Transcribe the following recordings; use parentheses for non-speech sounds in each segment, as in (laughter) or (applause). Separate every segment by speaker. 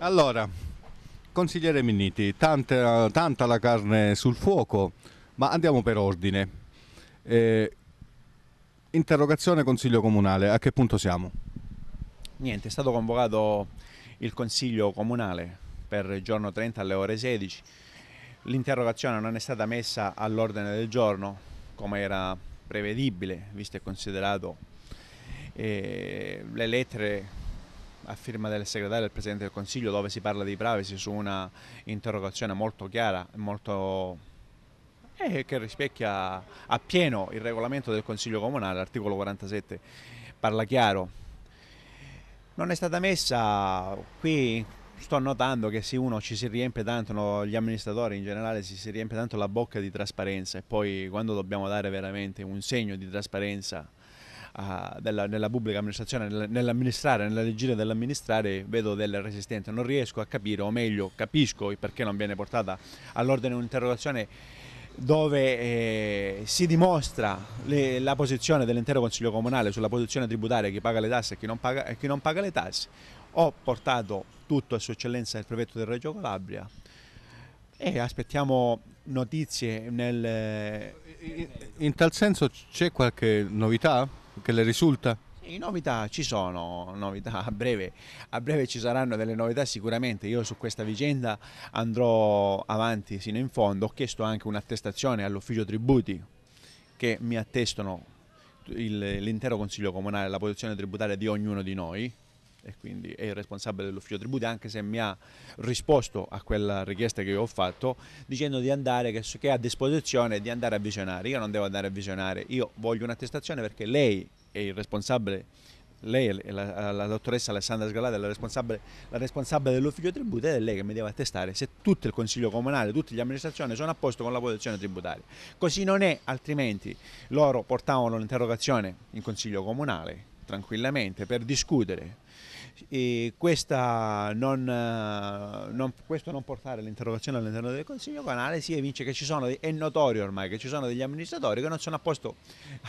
Speaker 1: Allora, consigliere Minniti, tanta, tanta la carne sul fuoco, ma andiamo per ordine. Eh, interrogazione Consiglio Comunale, a che punto siamo?
Speaker 2: Niente, è stato convocato il Consiglio Comunale per il giorno 30 alle ore 16. L'interrogazione non è stata messa all'ordine del giorno, come era prevedibile, visto e considerato eh, le lettere a firma del segretario del Presidente del Consiglio dove si parla di privacy su una interrogazione molto chiara e molto e eh, che rispecchia appieno il regolamento del Consiglio Comunale, l'articolo 47 parla chiaro. Non è stata messa, qui sto notando che se uno ci si riempie tanto, no, gli amministratori in generale si, si riempie tanto la bocca di trasparenza e poi quando dobbiamo dare veramente un segno di trasparenza uh, della, nella pubblica amministrazione, nell'amministrare, nella leggina dell'amministrare, vedo delle resistenze. Non riesco a capire, o meglio, capisco il perché non viene portata all'ordine un'interrogazione dove eh, si dimostra le, la posizione dell'intero Consiglio Comunale sulla posizione tributaria, chi paga le tasse e chi non paga, chi non paga le tasse. Ho portato tutto a Sua Eccellenza il Prefetto del Reggio Calabria
Speaker 1: e aspettiamo notizie nel... In, in tal senso c'è qualche novità? che le risulta?
Speaker 2: Sì, novità ci sono, novità a breve, a breve ci saranno delle novità sicuramente, io su questa vicenda andrò avanti sino in fondo, ho chiesto anche un'attestazione all'ufficio tributi che mi attestano l'intero Consiglio Comunale, la posizione tributaria di ognuno di noi, e quindi è il responsabile dell'ufficio tributi anche se mi ha risposto a quella richiesta che io ho fatto dicendo di andare, che, che è a disposizione di andare a visionare, io non devo andare a visionare, io voglio un'attestazione perché lei è il responsabile lei è la, la, dottoressa Alessandra Sgalata è la responsabile, responsabile dell'ufficio tributario ed è lei che mi deve attestare se tutto il consiglio comunale, tutte le amministrazioni sono a posto con la posizione tributaria. Così non è, altrimenti loro portavano l'interrogazione in consiglio comunale tranquillamente per discutere non, eh, non, questo non portare l'interrogazione all'interno del Consiglio Canale si evince che ci sono, è notorio ormai che ci sono degli amministratori che non sono a posto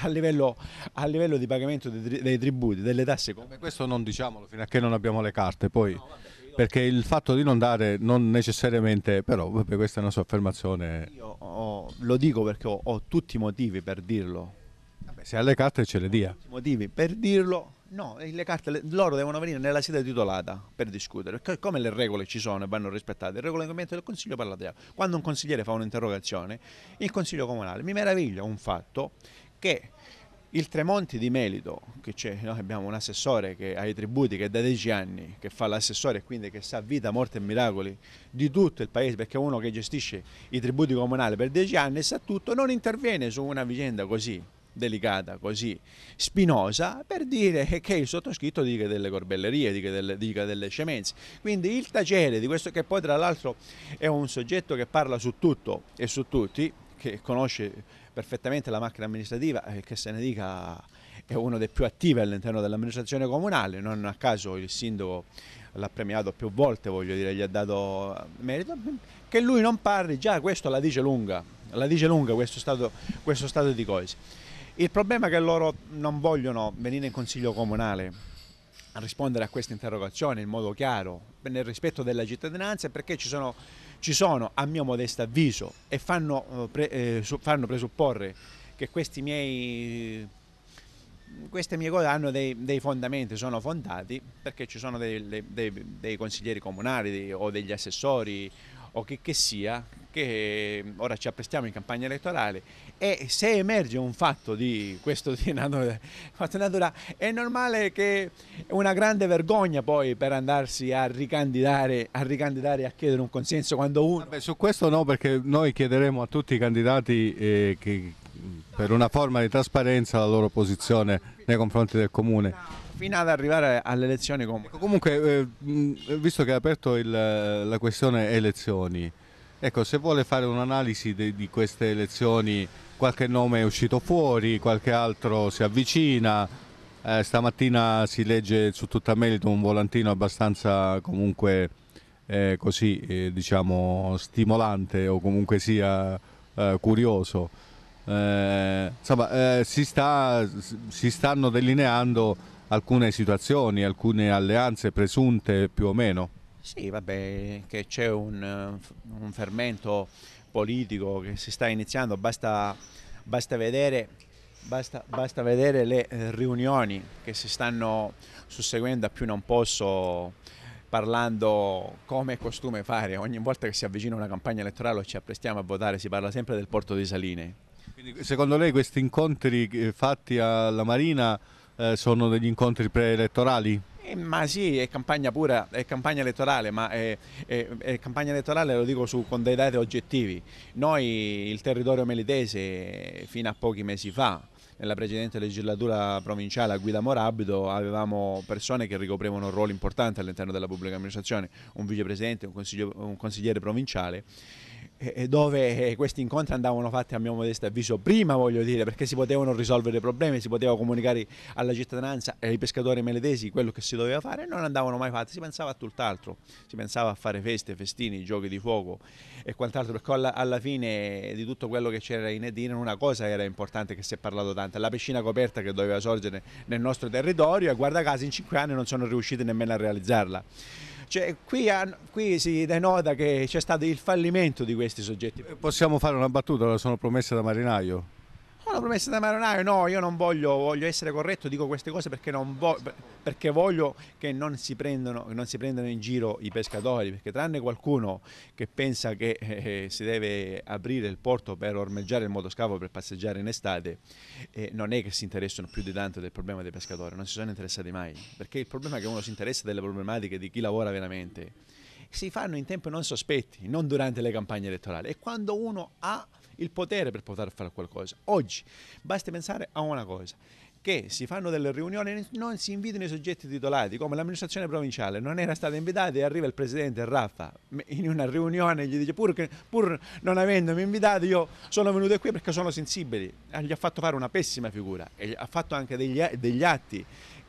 Speaker 2: a livello, a livello di pagamento dei, dei,
Speaker 1: tributi, delle tasse. Come questo non diciamolo fino a che non abbiamo le carte, poi... No, vabbè perché il fatto di non dare non necessariamente, però vabbè, questa è una sua affermazione. Io ho, lo dico
Speaker 2: perché ho, ho, tutti i motivi per dirlo,
Speaker 1: se ha le carte ce le dia.
Speaker 2: Motivi per dirlo, No, eh, le carte loro devono venire nella sede titolata per discutere. come le regole ci sono e vanno rispettate, il regolamento del Consiglio parla di Quando un consigliere fa un'interrogazione, il Consiglio Comunale mi meraviglia un fatto che il Tremonti di Melito, che c'è, noi abbiamo un assessore che ha i tributi che è da dieci anni, che fa l'assessore e quindi che sa vita, morte e miracoli di tutto il paese, perché è uno che gestisce i tributi comunali per dieci anni e sa tutto, non interviene su una vicenda così delicata, così spinosa, per dire che il sottoscritto dica delle corbellerie, dica delle, dica delle scemenze. Quindi il tacere di questo, che poi tra l'altro è un soggetto che parla su tutto e su tutti, che conosce perfettamente la macchina amministrativa, eh, che se ne dica è uno dei più attivi all'interno dell'amministrazione comunale, non a caso il sindaco l'ha premiato più volte, voglio dire, gli ha dato merito, che lui non parli, già questo la dice lunga, la dice lunga questo stato, questo stato di cose. Il problema è che loro non vogliono venire in consiglio comunale a rispondere a questa interrogazione in modo chiaro, nel rispetto della cittadinanza, perché ci sono, ci sono a mio modesto avviso, e fanno, eh, pre, eh, fanno presupporre che questi miei queste mie cose hanno dei, dei, fondamenti, sono fondati perché ci sono dei, dei, dei consiglieri comunali o degli assessori o che, che sia, che ehm, ora ci apprestiamo in campagna elettorale e se emerge un fatto di questo di natura, è normale che una grande vergogna poi per andarsi a ricandidare a ricandidare a chiedere un consenso quando uno
Speaker 1: Vabbè, su questo no perché noi chiederemo a tutti i candidati eh, che per una forma di trasparenza la loro posizione nei confronti del comune fino ad arrivare alle elezioni comunali. Ecco, comunque, eh, visto che ha aperto il, eh, la questione elezioni, ecco, se vuole fare un'analisi di queste elezioni, qualche nome è uscito fuori, qualche altro si avvicina, eh, stamattina si legge su tutta merito un volantino abbastanza comunque eh, così, eh, diciamo, stimolante o comunque sia eh, curioso. Eh, insomma, si, sta, si stanno delineando alcune situazioni, alcune alleanze presunte più o meno?
Speaker 2: Sì, vabbè, che c'è un, un, fermento politico che si sta iniziando, basta, basta, vedere, basta, basta vedere le riunioni che si stanno susseguendo a più non posso parlando come è costume fare. Ogni volta che si avvicina una campagna elettorale o ci apprestiamo a votare si parla sempre del porto di Saline.
Speaker 1: Quindi, secondo lei questi incontri eh, fatti alla Marina eh, sono degli incontri preelettorali? Eh, ma sì,
Speaker 2: è campagna pura, è campagna elettorale, ma è, è, è campagna elettorale, lo dico su, con dei dati oggettivi. Noi, il territorio melitese, fino a pochi mesi fa, nella precedente legislatura provinciale a guida Morabito avevamo persone che ricoprivano un ruolo importante all'interno della pubblica amministrazione, un vicepresidente, un, un consigliere provinciale dove eh, questi incontri andavano fatti a mio modesto avviso prima voglio dire perché si potevano risolvere i problemi si poteva comunicare alla cittadinanza e ai pescatori meledesi quello che si doveva fare e non andavano mai fatti si pensava a tutt'altro si pensava a fare feste festini giochi di fuoco e quant'altro perché alla, alla, fine di tutto quello che c'era in Edina una cosa era importante che si è parlato tanto la piscina coperta che doveva sorgere nel nostro territorio e guarda caso in cinque anni non sono riusciti nemmeno a realizzarla cioè, qui, qui, si denota che c'è stato il fallimento di questi soggetti. Possiamo fare una battuta, la sono promessa da
Speaker 1: marinaio
Speaker 2: una promessa da marinaio, no, io non voglio, voglio essere corretto, dico queste cose perché, vo perché voglio che non si, prendano, non si, prendano, in giro i pescatori, perché tranne qualcuno che pensa che eh, eh si deve aprire il porto per ormeggiare il motoscavo per passeggiare in estate, eh, non è che si interessano più di tanto del problema dei pescatori, non si sono interessati mai, perché il problema è che uno si interessa delle problematiche di chi lavora veramente si fanno in tempo non sospetti, non durante le campagne elettorali. E quando uno ha il potere per poter fare qualcosa. Oggi basta pensare a una cosa, che si fanno delle riunioni e non si invitano i soggetti titolati, come l'amministrazione provinciale non era stata invitata e arriva il presidente Raffa in una riunione e gli dice pur, che, pur non avendomi invitato io sono venuto qui perché sono sensibile, eh, gli ha fatto fare una pessima figura e ha fatto anche degli, degli atti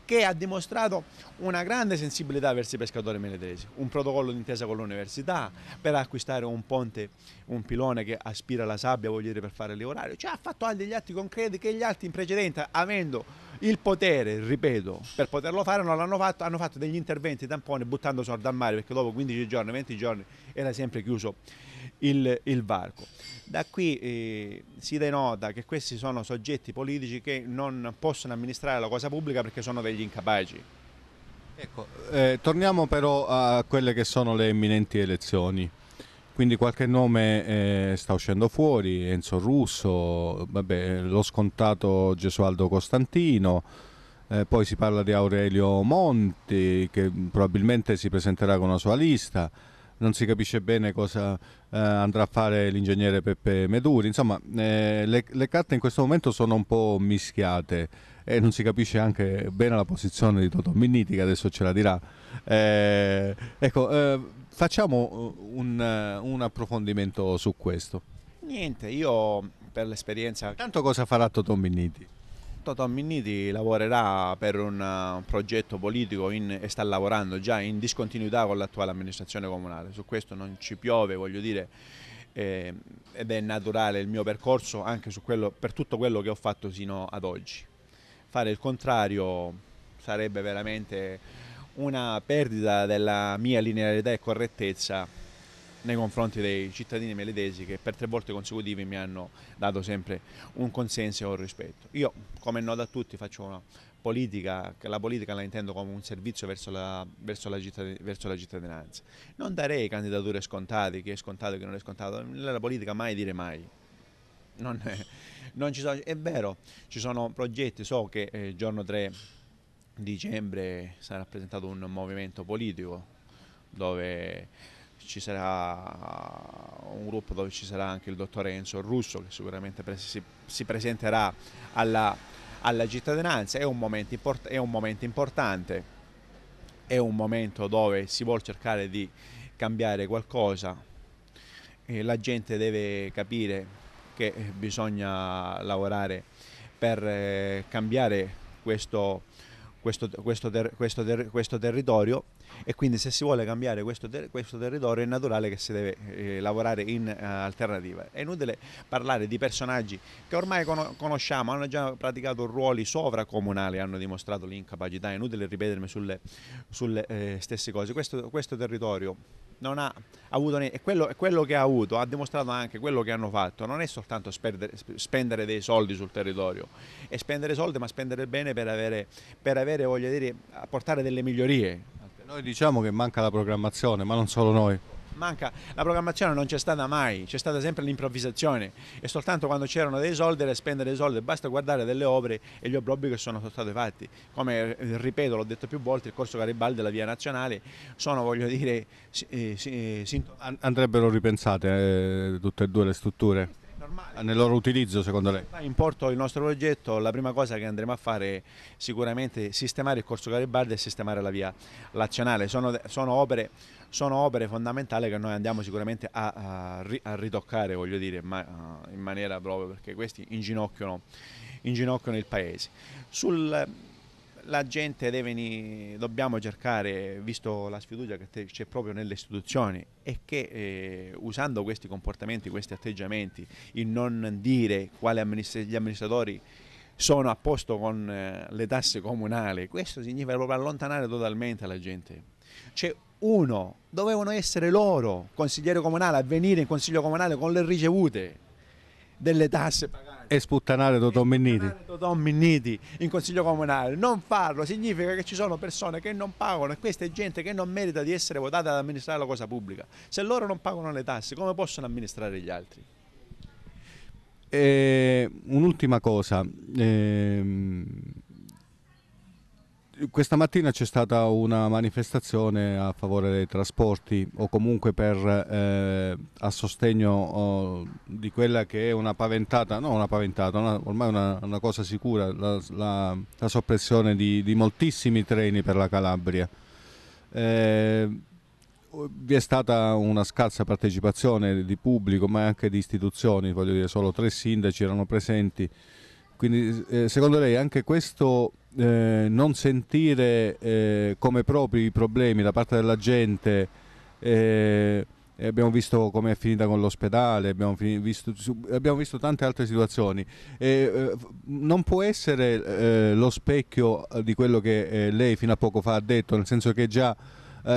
Speaker 2: che ha dimostrato una grande sensibilità verso i pescatori menedesi, un protocollo d'intesa con l'università per acquistare un ponte, un pilone che aspira la sabbia, dire, per fare le orario, cioè ha fatto anche degli atti concreti che gli altri in precedenza, avendo il potere, ripeto, per poterlo fare non l'hanno fatto, hanno fatto degli interventi tamponi buttando soldi al mare perché dopo 15 giorni, 20 giorni era sempre chiuso il, il varco. Da qui eh, si denota che questi sono soggetti politici che non possono amministrare la cosa pubblica perché sono degli incapaci.
Speaker 1: Ecco, eh, torniamo però a quelle che sono le imminenti elezioni. Quindi qualche nome eh, sta uscendo fuori, Enzo Russo, vabbè, lo scontato Gesualdo Costantino, eh, poi si parla di Aurelio Monti che probabilmente si presenterà con la sua lista non si capisce bene cosa eh, andrà a fare l'ingegnere Peppe Meduri. Insomma, eh, le, le, carte in questo momento sono un po' mischiate e non si capisce anche bene la posizione di Toto Minniti che adesso ce la dirà. Eh, ecco, eh, facciamo eh, un, eh, un approfondimento su questo.
Speaker 2: Niente, io per l'esperienza...
Speaker 1: Tanto cosa farà Toto Minniti?
Speaker 2: Totò Niti lavorerà per un, uh, progetto politico in, e sta lavorando già in discontinuità con l'attuale amministrazione comunale, su questo non ci piove, voglio dire, eh, ed è naturale il mio percorso anche quello, per tutto quello che ho fatto sino ad oggi. Fare il contrario sarebbe veramente una perdita della mia linearità e correttezza nei confronti dei cittadini meledesi che per tre volte consecutivi mi hanno dato sempre un consenso e un rispetto. Io, come è noto a tutti, faccio una politica, che la politica la intendo come un servizio verso la, verso la, verso la cittadinanza. Non darei candidature scontate, chi è scontato, e chi non è scontato, nella politica mai dire mai. Non è, non sono, è vero, ci sono progetti, so che eh, il eh, giorno 3 dicembre sarà presentato un movimento politico dove ci sarà un gruppo dove ci sarà anche il dottor Enzo Russo che sicuramente si, si presenterà alla, alla, cittadinanza, è un momento, è un momento importante è un momento dove si vuole cercare di cambiare qualcosa, la gente deve capire che bisogna lavorare per eh, cambiare questo, questo, questo, ter, questo, ter, questo, territorio e quindi se si vuole cambiare questo, ter, territorio è naturale che si deve eh, lavorare in eh, alternativa. È inutile parlare di personaggi che ormai con, conosciamo, hanno già praticato ruoli sovracomunali, hanno dimostrato l'incapacità, è inutile ripetermi sulle, sulle eh, stesse cose. questo territorio non ha avuto niente. E quello, quello, che ha avuto ha dimostrato anche quello che hanno fatto. Non è soltanto spendere, spendere dei soldi sul territorio, è spendere soldi, ma spendere bene per avere, per avere voglio dire, apportare delle migliorie.
Speaker 1: Noi diciamo che manca la programmazione, ma non solo noi
Speaker 2: manca la programmazione non c'è stata mai, c'è stata sempre l'improvvisazione e soltanto quando c'erano dei soldi era spendere dei soldi, basta guardare delle opere e gli obrobbi che sono stati fatti, come ripeto, l'ho detto più volte, il corso Garibaldi della Via Nazionale sono, voglio dire, eh, sì,
Speaker 1: eh, Andrebbero ripensate eh, tutte e due le strutture? normale. Nel loro utilizzo secondo lei?
Speaker 2: In porto il nostro progetto, la prima cosa che andremo a fare è sicuramente sistemare il corso Garibaldi e sistemare la via lazionale. Sono, sono, opere, sono opere, fondamentali che noi andiamo sicuramente a, a, ritoccare, voglio dire, ma, eh, in maniera proprio perché questi inginocchiano, inginocchiano il paese. Sul, la gente deve venire, dobbiamo cercare, visto la sfiducia che c'è proprio nelle istituzioni, e che eh, usando questi comportamenti, questi atteggiamenti, il non dire quali amministra gli amministratori sono a posto con eh, le tasse comunali, questo significa proprio allontanare totalmente la gente. C'è cioè, uno, dovevano essere loro, consigliere comunale, a venire in consiglio comunale con le ricevute delle tasse pagate
Speaker 1: e sputtanare Totò Minniti.
Speaker 2: Totò Minniti in consiglio comunale. Non farlo significa che ci sono persone che non pagano e questa è gente che non merita di essere votata ad amministrare la cosa pubblica. Se loro non pagano le tasse, come possono amministrare gli altri?
Speaker 1: Eh, un'ultima cosa. Eh, questa mattina c'è stata una manifestazione a favore dei trasporti o comunque per, eh, a sostegno oh, di quella che è una paventata, no una paventata, una, ormai una, una cosa sicura, la, la, la soppressione di, di, moltissimi treni per la Calabria. Eh, vi è stata una scarsa partecipazione di pubblico ma anche di istituzioni, voglio dire solo tre sindaci erano presenti, quindi eh, secondo lei anche questo eh, non sentire eh, come propri i problemi da parte della gente. Eh, abbiamo visto come è finita con l'ospedale, abbiamo, visto, abbiamo visto tante altre situazioni. Eh, non può essere eh, lo specchio di quello che lei fino a poco fa ha detto, nel senso che già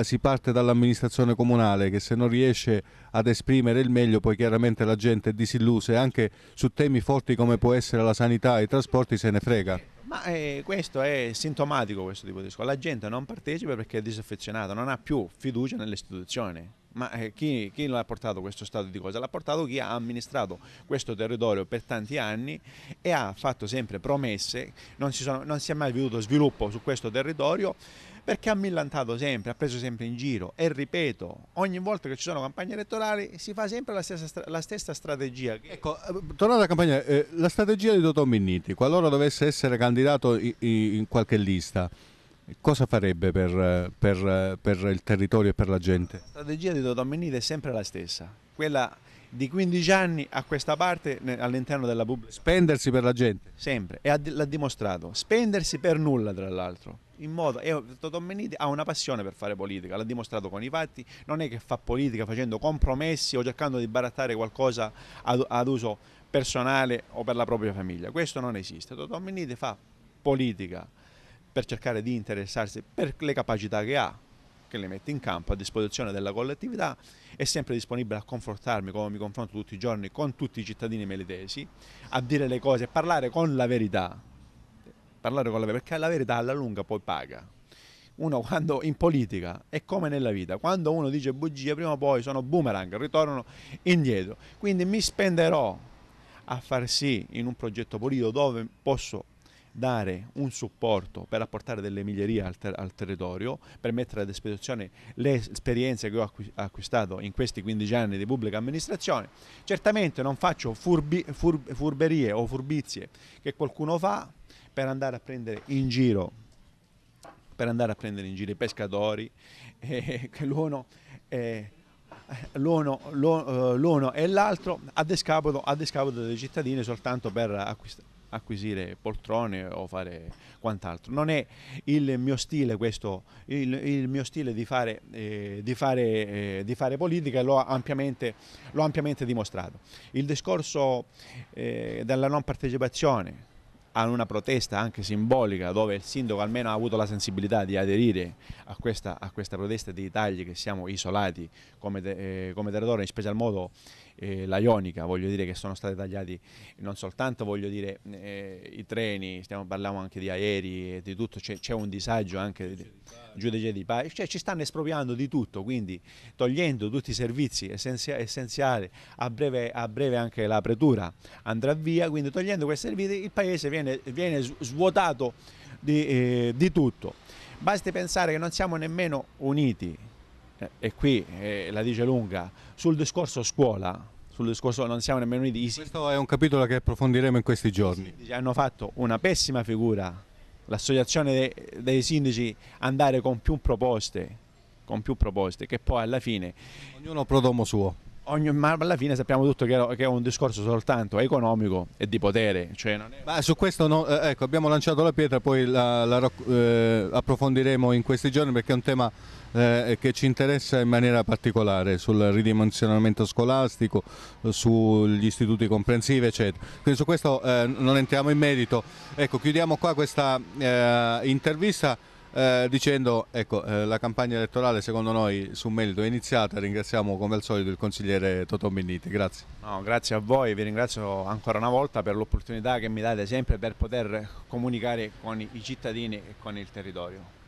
Speaker 1: si parte dall'amministrazione comunale che se non riesce ad esprimere il meglio poi chiaramente la gente è disillusa e anche su temi forti come può essere la sanità e i trasporti se ne frega.
Speaker 2: Ma eh, questo è sintomatico questo tipo di scuola. La gente non partecipa perché è disaffezionata, non ha più fiducia nelle istituzioni. Ma eh, chi, chi l'ha portato questo stato di cose? L'ha portato chi ha amministrato questo territorio per tanti anni e ha fatto sempre promesse, non si, sono, non si è mai veduto sviluppo su questo territorio perché ha millantato sempre, ha preso sempre in giro e ripeto, ogni volta che ci sono campagne elettorali si fa sempre la stessa, la stessa strategia. Ecco, eh,
Speaker 1: tornando alla campagna, eh, la strategia di Dottor Minniti, qualora dovesse essere candidato in, in qualche lista, cosa farebbe per, per, per, il territorio e per la gente? La
Speaker 2: strategia di Dodomenide è sempre la stessa, quella di 15 anni a questa parte all'interno della pubblica. Spendersi per la gente? Sempre, e l'ha dimostrato, spendersi per nulla tra l'altro. In modo, e Dodomenide ha una passione per fare politica, l'ha dimostrato con i fatti, non è che fa politica facendo compromessi o cercando di barattare qualcosa ad, ad uso personale o per la propria famiglia, questo non esiste. Dodomenide fa politica per cercare di interessarsi per le capacità che ha, che le mette in campo a disposizione della collettività, è sempre disponibile a confrontarmi come mi confronto tutti i giorni con tutti i cittadini melitesi, a dire le cose, parlare con la verità, parlare con la verità, perché la verità alla lunga poi paga. Uno quando in politica è come nella vita, quando uno dice bugie prima o poi sono boomerang, ritornano indietro. Quindi mi spenderò a far sì in un progetto politico dove posso dare un supporto per apportare delle migliorie al, ter- al territorio, per mettere a disposizione le esperienze che ho acqu- acquistato in questi 15 anni di pubblica amministrazione. Certamente non faccio furbi- fur- furberie o furbizie che qualcuno fa per andare a prendere in giro per andare a prendere in giro i pescatori, (laughs) eh, che l'uno, eh, l'uno, l'uno, eh, l'uno, e l'altro a discapito, a discapito dei cittadini soltanto per acquistare acquisire poltrone o fare quant'altro. Non è il mio stile questo, il, il mio stile di fare, eh, di fare, eh, di fare politica e l'ho ampiamente, ampiamente, dimostrato. Il discorso eh, della non partecipazione a una protesta anche simbolica dove il sindaco almeno ha avuto la sensibilità di aderire a questa, a questa protesta di tagli che siamo isolati come, de, eh, come territorio, in special modo eh, la Ionica, voglio dire che sono stati tagliati non soltanto dire, eh, i treni, stiamo parlando anche di aerei e di tutto, c'è, un disagio anche giudice di, giudice di pace, cioè ci stanno espropriando di tutto, quindi togliendo tutti i servizi essenzi essenziali, a breve, a breve, anche la pretura andrà via, quindi togliendo questi servizi il paese viene, viene svuotato di, eh, di tutto. Basti pensare che non siamo nemmeno uniti, eh, e qui eh, la dice lunga, sul discorso scuola, sul discorso non siamo nemmeno uniti. Questo è un capitolo che approfondiremo
Speaker 1: in questi giorni.
Speaker 2: Hanno fatto una pessima figura, l'associazione dei, dei sindaci andare con più proposte, con più proposte, che poi alla fine... Ognuno
Speaker 1: prodomo suo. Ogni, ma alla fine sappiamo tutto che, che, è un discorso soltanto economico
Speaker 2: e di potere. Cioè
Speaker 1: è... su questo no, eh, ecco, abbiamo lanciato la pietra, poi la, la, eh, approfondiremo in questi giorni perché è un tema eh, che ci interessa in maniera particolare sul ridimensionamento scolastico, sugli istituti comprensivi, eccetera. Quindi su questo eh, non entriamo in merito. Ecco, chiudiamo qua questa eh, intervista. Eh, dicendo ecco eh, la campagna elettorale secondo noi su merito è iniziata, ringraziamo come al solito il consigliere Totò Minniti, grazie. No, grazie a voi, vi ringrazio ancora una volta
Speaker 2: per l'opportunità che mi date sempre per poter comunicare con i cittadini e con il territorio.